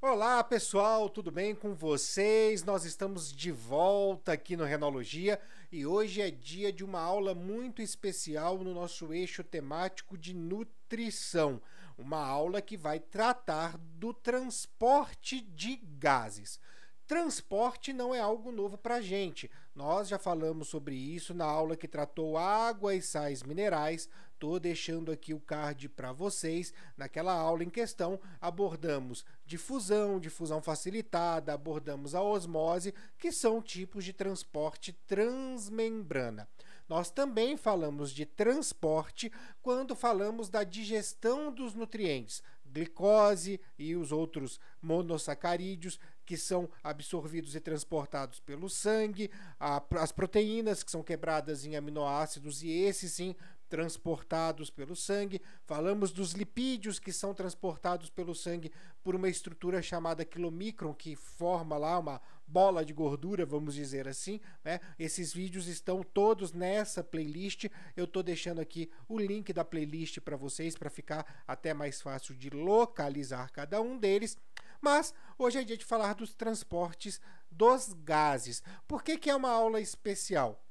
Olá pessoal, tudo bem com vocês? Nós estamos de volta aqui no Renologia e hoje é dia de uma aula muito especial no nosso eixo temático de nutrição. Uma aula que vai tratar do transporte de gases. Transporte não é algo novo para gente. Nós já falamos sobre isso na aula que tratou água e sais minerais, Tô deixando aqui o card para vocês. Naquela aula em questão, abordamos difusão, difusão facilitada, abordamos a osmose, que são tipos de transporte transmembrana. Nós também falamos de transporte quando falamos da digestão dos nutrientes, glicose e os outros monossacarídeos que são absorvidos e transportados pelo sangue, as proteínas que são quebradas em aminoácidos e esses sim transportados pelo sangue, falamos dos lipídios que são transportados pelo sangue por uma estrutura chamada quilomicron, que forma lá uma bola de gordura, vamos dizer assim. Né? Esses vídeos estão todos nessa playlist. Eu estou deixando aqui o link da playlist para vocês, para ficar até mais fácil de localizar cada um deles. Mas hoje é dia de falar dos transportes dos gases. Por que, que é uma aula especial?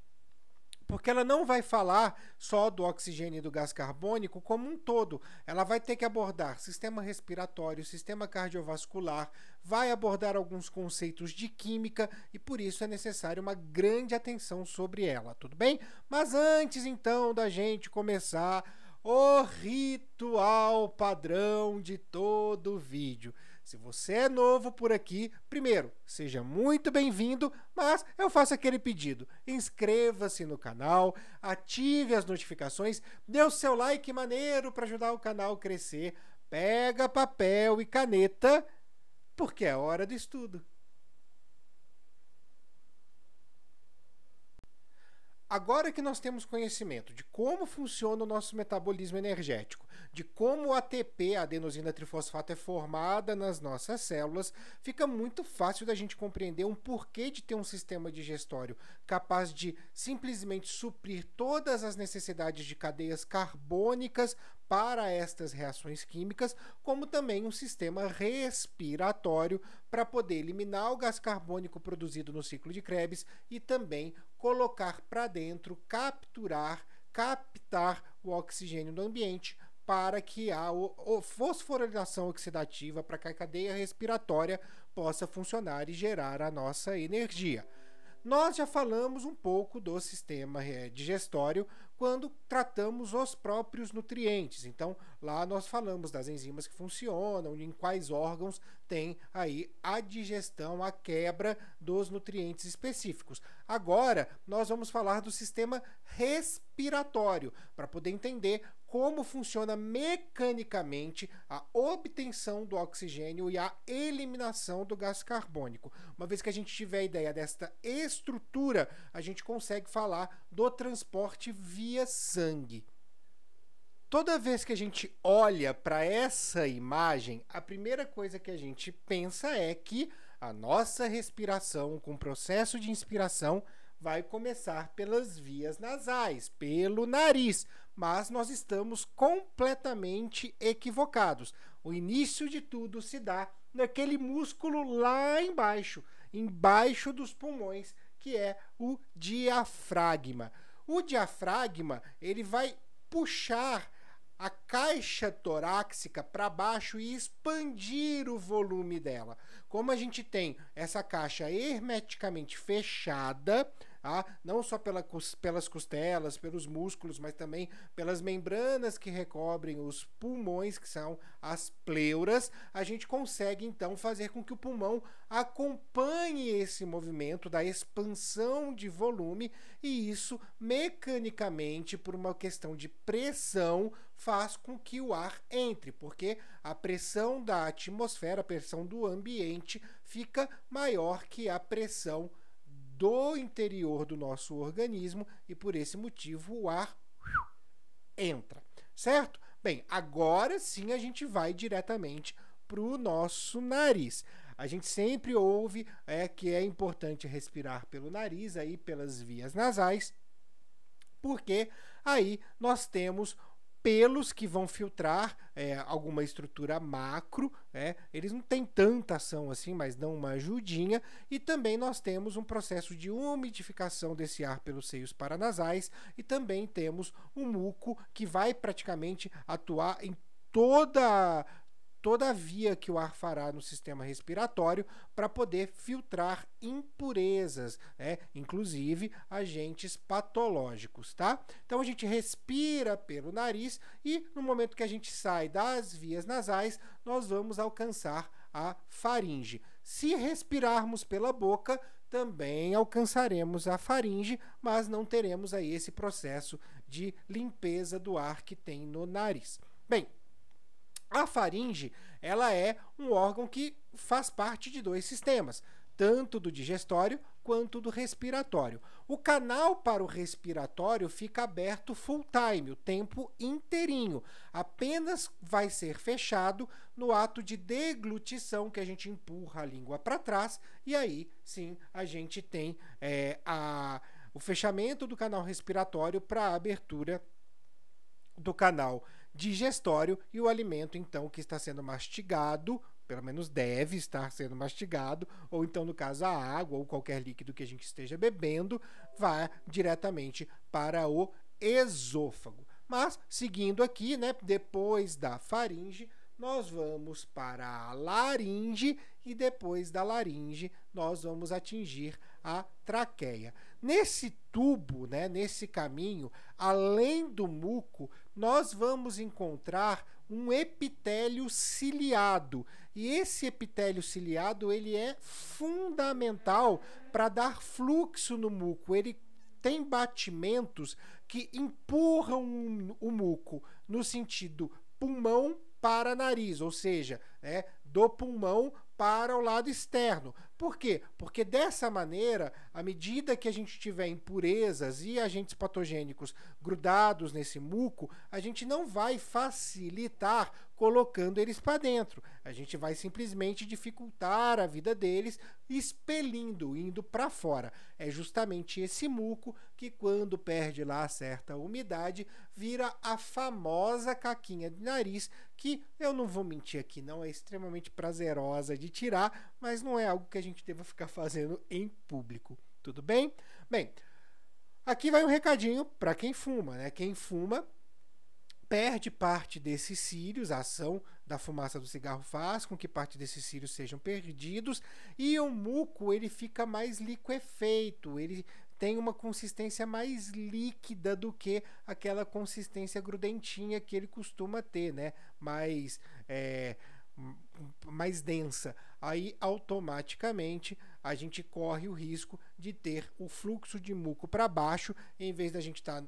porque ela não vai falar só do oxigênio e do gás carbônico como um todo. Ela vai ter que abordar sistema respiratório, sistema cardiovascular, vai abordar alguns conceitos de química e por isso é necessário uma grande atenção sobre ela, tudo bem? Mas antes então da gente começar o ritual padrão de todo vídeo. Se você é novo por aqui, primeiro, seja muito bem-vindo, mas eu faço aquele pedido: inscreva-se no canal, ative as notificações, dê o seu like maneiro para ajudar o canal a crescer, pega papel e caneta, porque é hora do estudo. Agora que nós temos conhecimento de como funciona o nosso metabolismo energético, de como o ATP, a adenosina trifosfato, é formada nas nossas células, fica muito fácil da gente compreender um porquê de ter um sistema digestório capaz de simplesmente suprir todas as necessidades de cadeias carbônicas para estas reações químicas, como também um sistema respiratório para poder eliminar o gás carbônico produzido no ciclo de Krebs e também colocar para dentro, capturar, captar o oxigênio do ambiente para que a fosforilação oxidativa, para que a cadeia respiratória possa funcionar e gerar a nossa energia. Nós já falamos um pouco do sistema eh, digestório, quando tratamos os próprios nutrientes. Então, lá nós falamos das enzimas que funcionam, em quais órgãos tem aí a digestão, a quebra dos nutrientes específicos. Agora, nós vamos falar do sistema respiratório, para poder entender como funciona mecanicamente a obtenção do oxigênio e a eliminação do gás carbônico. Uma vez que a gente tiver a ideia desta estrutura, a gente consegue falar do transporte via sangue. Toda vez que a gente olha para essa imagem, a primeira coisa que a gente pensa é que a nossa respiração, com o processo de inspiração, vai começar pelas vias nasais, pelo nariz, mas nós estamos completamente equivocados. O início de tudo se dá naquele músculo lá embaixo, embaixo dos pulmões, que é o diafragma. O diafragma, ele vai puxar a caixa torácica para baixo e expandir o volume dela. Como a gente tem essa caixa hermeticamente fechada, ah, não só pela, pelas costelas, pelos músculos, mas também pelas membranas que recobrem os pulmões, que são as pleuras, a gente consegue então fazer com que o pulmão acompanhe esse movimento da expansão de volume e isso mecanicamente, por uma questão de pressão, faz com que o ar entre, porque a pressão da atmosfera, a pressão do ambiente, fica maior que a pressão do interior do nosso organismo e por esse motivo o ar entra, certo? Bem, agora sim a gente vai diretamente para o nosso nariz. A gente sempre ouve é, que é importante respirar pelo nariz, aí pelas vias nasais, porque aí nós temos pelos que vão filtrar é, alguma estrutura macro, é. eles não têm tanta ação assim, mas dão uma ajudinha. E também nós temos um processo de umidificação desse ar pelos seios paranasais e também temos um muco que vai praticamente atuar em toda toda a via que o ar fará no sistema respiratório para poder filtrar impurezas, né? inclusive agentes patológicos, tá? Então a gente respira pelo nariz e no momento que a gente sai das vias nasais, nós vamos alcançar a faringe. Se respirarmos pela boca, também alcançaremos a faringe, mas não teremos aí esse processo de limpeza do ar que tem no nariz. Bem, a faringe, ela é um órgão que faz parte de dois sistemas, tanto do digestório quanto do respiratório. O canal para o respiratório fica aberto full time, o tempo inteirinho. Apenas vai ser fechado no ato de deglutição, que a gente empurra a língua para trás, e aí sim a gente tem é, a, o fechamento do canal respiratório para a abertura do canal digestório e o alimento, então, que está sendo mastigado, pelo menos deve estar sendo mastigado, ou então, no caso, a água ou qualquer líquido que a gente esteja bebendo, vai diretamente para o esôfago. Mas, seguindo aqui, né, depois da faringe, nós vamos para a laringe e depois da laringe nós vamos atingir a traqueia. Nesse tubo, né, nesse caminho, além do muco, nós vamos encontrar um epitélio ciliado. E esse epitélio ciliado, ele é fundamental para dar fluxo no muco. Ele tem batimentos que empurram o muco no sentido pulmão para nariz, ou seja, é do pulmão para o lado externo. Por quê? Porque dessa maneira, à medida que a gente tiver impurezas e agentes patogênicos grudados nesse muco, a gente não vai facilitar colocando eles para dentro. A gente vai simplesmente dificultar a vida deles, expelindo, indo para fora. É justamente esse muco que, quando perde lá certa umidade, vira a famosa caquinha de nariz que eu não vou mentir aqui, não é extremamente prazerosa de tirar, mas não é algo que a gente deva ficar fazendo em público. Tudo bem? Bem, aqui vai um recadinho para quem fuma, né? Quem fuma perde parte desses cílios, a ação da fumaça do cigarro faz com que parte desses cílios sejam perdidos e o muco ele fica mais liquefeito, ele tem uma consistência mais líquida do que aquela consistência grudentinha que ele costuma ter, né? Mais, é, mais densa. Aí automaticamente a gente corre o risco de ter o fluxo de muco para baixo, em vez da gente estar tá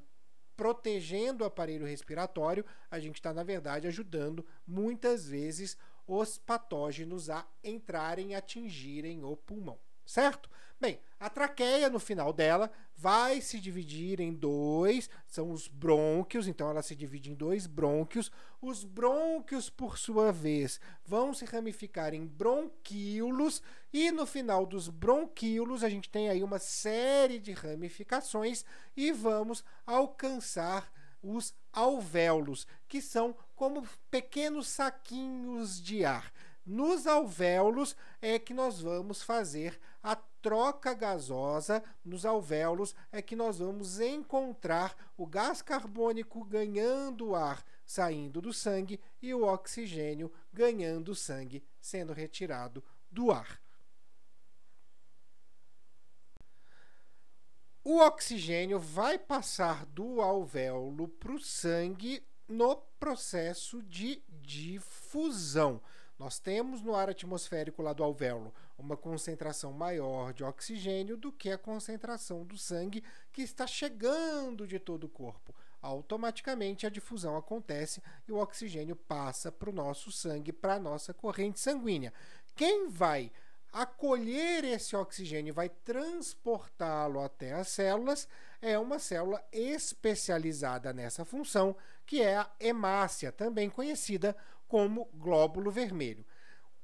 protegendo o aparelho respiratório, a gente está na verdade ajudando muitas vezes os patógenos a entrarem, atingirem o pulmão, certo? Bem, a traqueia, no final dela, vai se dividir em dois, são os brônquios, então ela se divide em dois brônquios. Os brônquios, por sua vez, vão se ramificar em bronquíolos, e no final dos bronquíolos, a gente tem aí uma série de ramificações e vamos alcançar os alvéolos, que são como pequenos saquinhos de ar. Nos alvéolos é que nós vamos fazer a troca gasosa nos alvéolos é que nós vamos encontrar o gás carbônico ganhando ar saindo do sangue e o oxigênio ganhando sangue sendo retirado do ar. O oxigênio vai passar do alvéolo para o sangue no processo de difusão. Nós temos no ar atmosférico lá do alvéolo uma concentração maior de oxigênio do que a concentração do sangue que está chegando de todo o corpo. Automaticamente a difusão acontece e o oxigênio passa para o nosso sangue, para a nossa corrente sanguínea. Quem vai acolher esse oxigênio e vai transportá-lo até as células é uma célula especializada nessa função, que é a hemácia, também conhecida como glóbulo vermelho.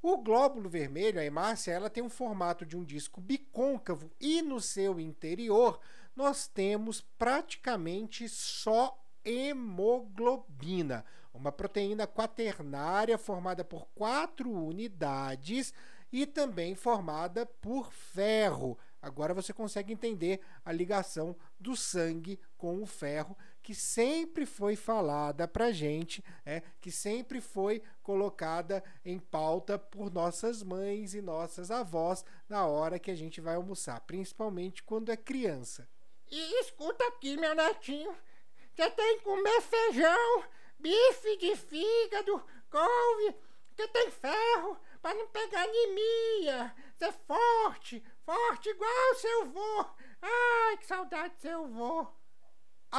O glóbulo vermelho, a hemácia, ela tem um formato de um disco bicôncavo e no seu interior nós temos praticamente só hemoglobina, uma proteína quaternária formada por quatro unidades e também formada por ferro. Agora você consegue entender a ligação do sangue com o ferro, que sempre foi falada para gente, é, que sempre foi colocada em pauta por nossas mães e nossas avós na hora que a gente vai almoçar, principalmente quando é criança. E escuta aqui, meu netinho, você é tem que comer feijão, bife de fígado, couve, que tem ferro para não pegar anemia. Você é forte, forte igual o seu vô. Ai, que saudade do seu vô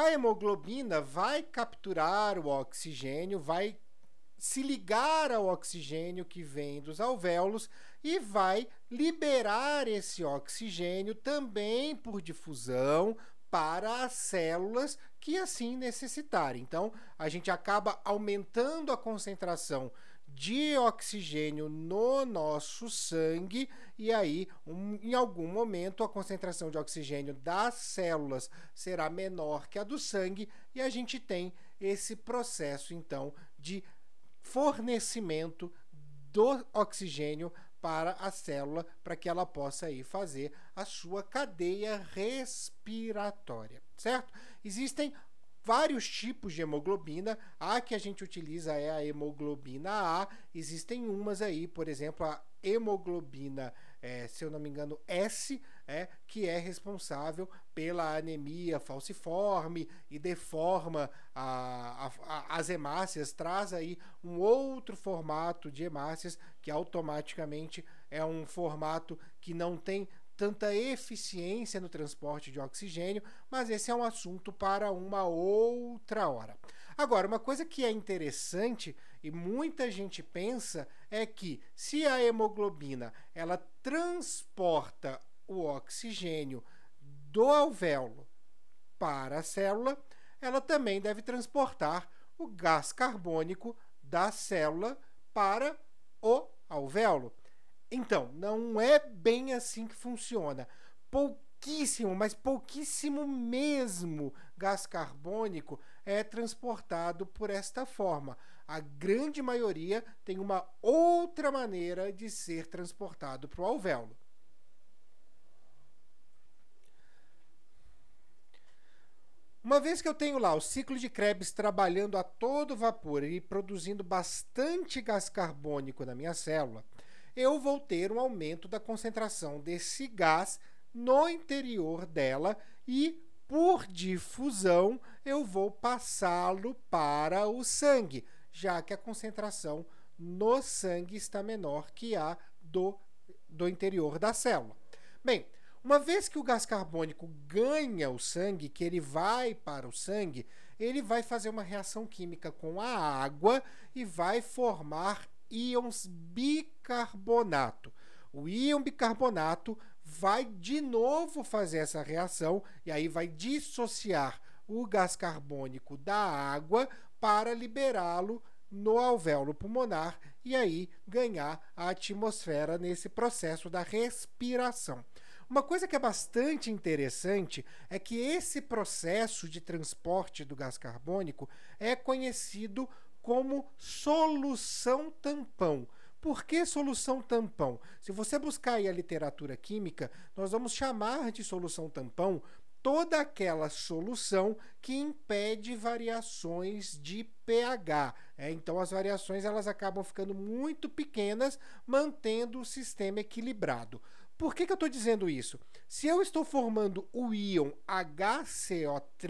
a hemoglobina vai capturar o oxigênio, vai se ligar ao oxigênio que vem dos alvéolos e vai liberar esse oxigênio também por difusão para as células que assim necessitarem. Então, a gente acaba aumentando a concentração de oxigênio no nosso sangue e aí um, em algum momento a concentração de oxigênio das células será menor que a do sangue e a gente tem esse processo então de fornecimento do oxigênio para a célula para que ela possa aí fazer a sua cadeia respiratória, certo? Existem vários tipos de hemoglobina. A que a gente utiliza é a hemoglobina A. Existem umas aí, por exemplo, a hemoglobina, é, se eu não me engano, S, é, que é responsável pela anemia falciforme e deforma a, a, a, as hemácias, traz aí um outro formato de hemácias que automaticamente é um formato que não tem tanta eficiência no transporte de oxigênio, mas esse é um assunto para uma outra hora. Agora, uma coisa que é interessante e muita gente pensa é que se a hemoglobina ela transporta o oxigênio do alvéolo para a célula, ela também deve transportar o gás carbônico da célula para o alvéolo. Então, não é bem assim que funciona. Pouquíssimo, mas pouquíssimo mesmo gás carbônico é transportado por esta forma. A grande maioria tem uma outra maneira de ser transportado para o alvéolo. Uma vez que eu tenho lá o ciclo de Krebs trabalhando a todo vapor e produzindo bastante gás carbônico na minha célula, eu vou ter um aumento da concentração desse gás no interior dela e, por difusão, eu vou passá-lo para o sangue, já que a concentração no sangue está menor que a do, do interior da célula. Bem, uma vez que o gás carbônico ganha o sangue, que ele vai para o sangue, ele vai fazer uma reação química com a água e vai formar íons bicarbonato. O íon bicarbonato vai de novo fazer essa reação e aí vai dissociar o gás carbônico da água para liberá-lo no alvéolo pulmonar e aí ganhar a atmosfera nesse processo da respiração. Uma coisa que é bastante interessante é que esse processo de transporte do gás carbônico é conhecido como solução tampão. Por que solução tampão? Se você buscar aí a literatura química, nós vamos chamar de solução tampão toda aquela solução que impede variações de pH. É, então as variações elas acabam ficando muito pequenas, mantendo o sistema equilibrado. Por que, que eu estou dizendo isso? Se eu estou formando o íon HCO3,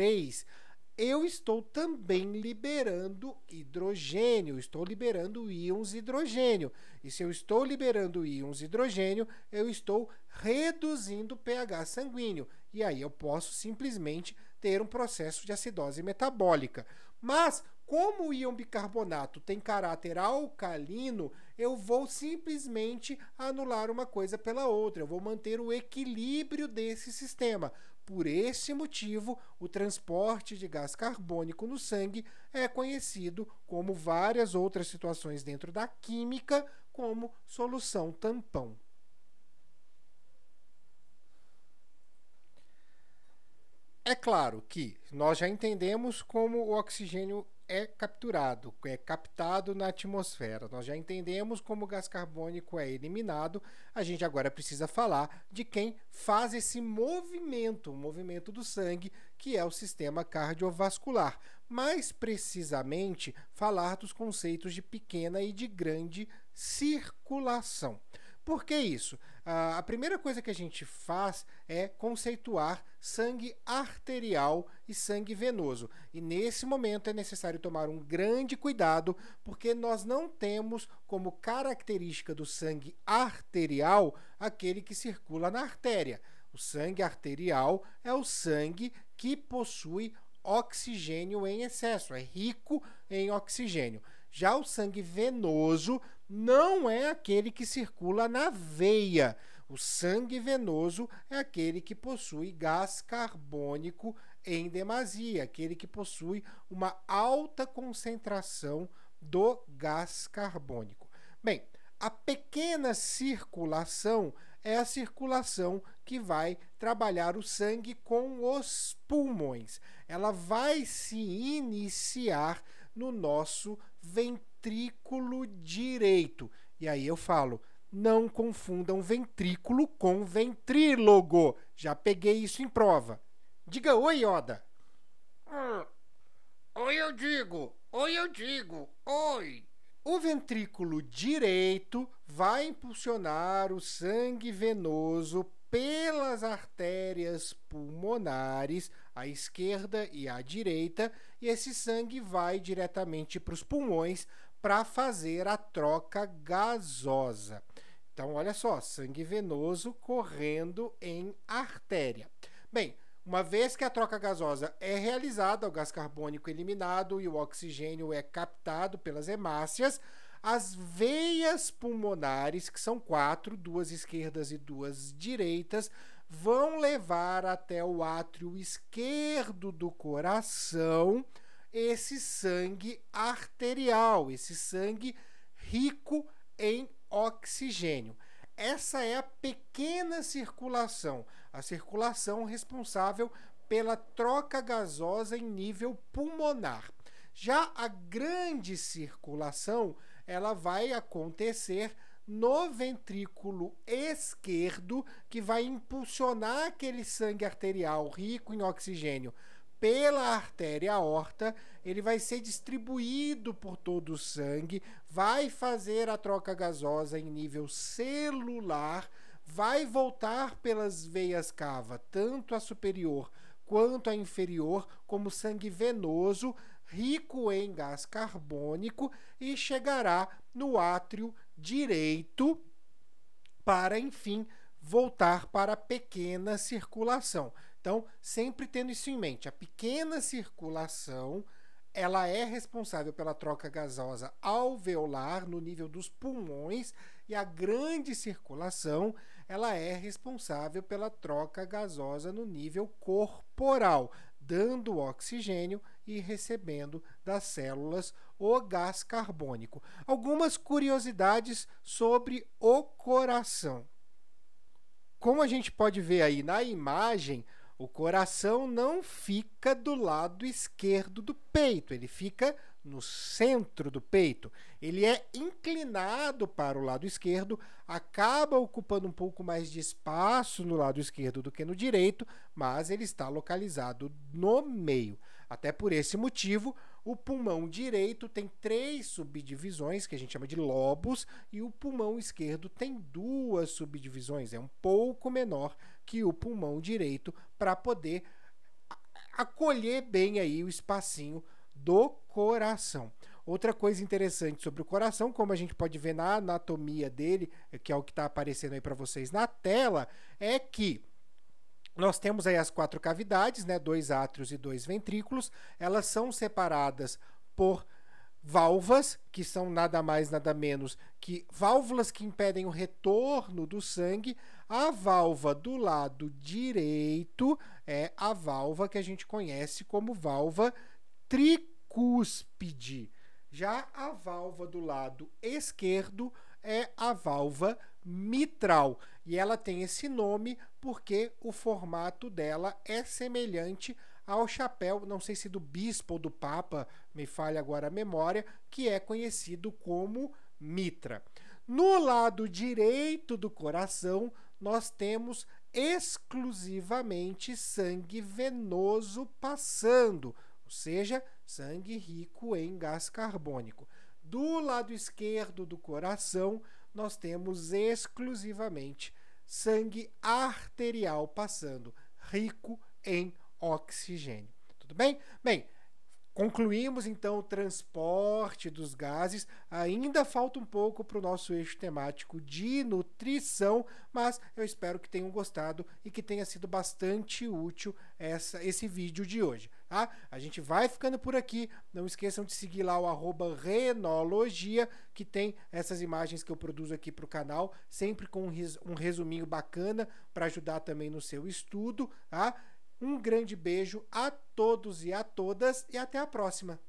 eu estou também liberando hidrogênio, estou liberando íons hidrogênio. E se eu estou liberando íons hidrogênio, eu estou reduzindo o pH sanguíneo. E aí eu posso simplesmente ter um processo de acidose metabólica. Mas, como o íon bicarbonato tem caráter alcalino, eu vou simplesmente anular uma coisa pela outra, eu vou manter o equilíbrio desse sistema. Por esse motivo, o transporte de gás carbônico no sangue é conhecido, como várias outras situações dentro da química, como solução tampão. É claro que nós já entendemos como o oxigênio é capturado, é captado na atmosfera. Nós já entendemos como o gás carbônico é eliminado. A gente agora precisa falar de quem faz esse movimento, o movimento do sangue, que é o sistema cardiovascular. Mais precisamente, falar dos conceitos de pequena e de grande circulação. Por que isso? Ah, a primeira coisa que a gente faz é conceituar sangue arterial e sangue venoso. E nesse momento é necessário tomar um grande cuidado, porque nós não temos como característica do sangue arterial aquele que circula na artéria. O sangue arterial é o sangue que possui oxigênio em excesso, é rico em oxigênio. Já o sangue venoso não é aquele que circula na veia. O sangue venoso é aquele que possui gás carbônico em demasia, aquele que possui uma alta concentração do gás carbônico. Bem, a pequena circulação é a circulação que vai trabalhar o sangue com os pulmões. Ela vai se iniciar no nosso ventrículo direito. E aí eu falo, não confundam ventrículo com ventrílogo. Já peguei isso em prova. Diga oi, Oda. Hum, oi, eu digo. Oi, eu digo. Oi. O ventrículo direito vai impulsionar o sangue venoso pelas artérias pulmonares à esquerda e à direita, e esse sangue vai diretamente para os pulmões para fazer a troca gasosa. Então, olha só, sangue venoso correndo em artéria. Bem, uma vez que a troca gasosa é realizada, o gás carbônico eliminado e o oxigênio é captado pelas hemácias, as veias pulmonares, que são quatro, duas esquerdas e duas direitas, vão levar até o átrio esquerdo do coração esse sangue arterial, esse sangue rico em oxigênio. Essa é a pequena circulação, a circulação responsável pela troca gasosa em nível pulmonar. Já a grande circulação, ela vai acontecer no ventrículo esquerdo, que vai impulsionar aquele sangue arterial rico em oxigênio pela artéria aorta, ele vai ser distribuído por todo o sangue, vai fazer a troca gasosa em nível celular, vai voltar pelas veias cava, tanto a superior quanto a inferior, como sangue venoso, rico em gás carbônico e chegará no átrio direito para, enfim, voltar para a pequena circulação. Então, sempre tendo isso em mente, a pequena circulação ela é responsável pela troca gasosa alveolar no nível dos pulmões e a grande circulação ela é responsável pela troca gasosa no nível corporal, dando oxigênio e recebendo das células o gás carbônico. Algumas curiosidades sobre o coração. Como a gente pode ver aí na imagem, o coração não fica do lado esquerdo do peito, ele fica no centro do peito, ele é inclinado para o lado esquerdo, acaba ocupando um pouco mais de espaço no lado esquerdo do que no direito, mas ele está localizado no meio. Até por esse motivo, o pulmão direito tem três subdivisões, que a gente chama de lobos, e o pulmão esquerdo tem duas subdivisões, é um pouco menor que o pulmão direito para poder acolher bem aí o espacinho do coração. Outra coisa interessante sobre o coração, como a gente pode ver na anatomia dele, eh, que é o que está aparecendo aí para vocês na tela, é que nós temos aí as quatro cavidades, né, dois átrios e dois ventrículos, elas são separadas por válvulas, que são nada mais nada menos que válvulas que impedem o retorno do sangue. A válva do lado direito é a válva que a gente conhece como válva tricúspide. Já a valva do lado esquerdo é a valva mitral e ela tem esse nome porque o formato dela é semelhante ao chapéu, não sei se do bispo ou do papa, me falha agora a memória, que é conhecido como mitra. No lado direito do coração, nós temos exclusivamente sangue venoso passando ou seja, sangue rico em gás carbônico. Do lado esquerdo do coração, nós temos exclusivamente sangue arterial passando, rico em oxigênio. Tudo bem? Bem, concluímos então o transporte dos gases. Ainda falta um pouco para o nosso eixo temático de nutrição, mas eu espero que tenham gostado e que tenha sido bastante útil essa, esse vídeo de hoje. Tá? A gente vai ficando por aqui. Não esqueçam de seguir lá o arroba Renologia, que tem essas imagens que eu produzo aqui para o canal, sempre com um resuminho bacana para ajudar também no seu estudo. Tá? Um grande beijo a todos e a todas e até a próxima!